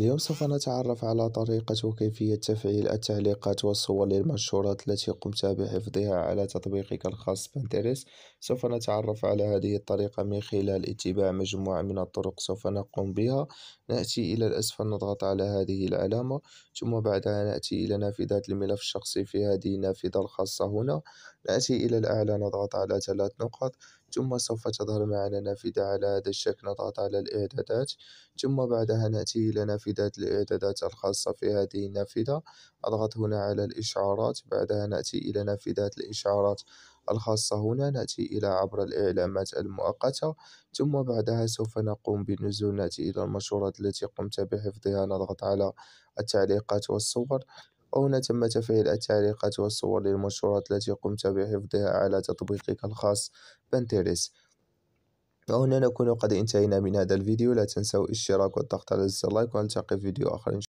اليوم سوف نتعرف على طريقة وكيفية تفعيل التعليقات والصور للمنشورات التي قمت بحفظها على تطبيقك الخاص بانتريس سوف نتعرف على هذه الطريقة من خلال اتباع مجموعة من الطرق سوف نقوم بها نأتي إلى الأسفل نضغط على هذه العلامة ثم بعدها نأتي إلى نافذة الملف الشخصي في هذه النافذة الخاصة هنا نأتي إلى الأعلى نضغط على ثلاث نقط ثم سوف تظهر معنا نافذة على هذا الشكل نضغط على الإعدادات ثم بعدها نأتي إلى نافذة نافذة الإعدادات الخاصة في هذه النافذة أضغط هنا على الإشعارات بعدها نأتي إلى نافذة الإشعارات الخاصة هنا نأتي إلى عبر الإعلامات المؤقتة ثم بعدها سوف نقوم بالنزول نأتي إلى المشورات التي قمت بحفظها نضغط على التعليقات والصور وهنا تم تفعيل التعليقات والصور للمشورات التي قمت بحفظها على تطبيقك الخاص بنتيريس فهنا نكون قد انتهينا من هذا الفيديو لا تنسوا الاشتراك والضغط على زر اللايك ونلتقي في فيديو آخر إن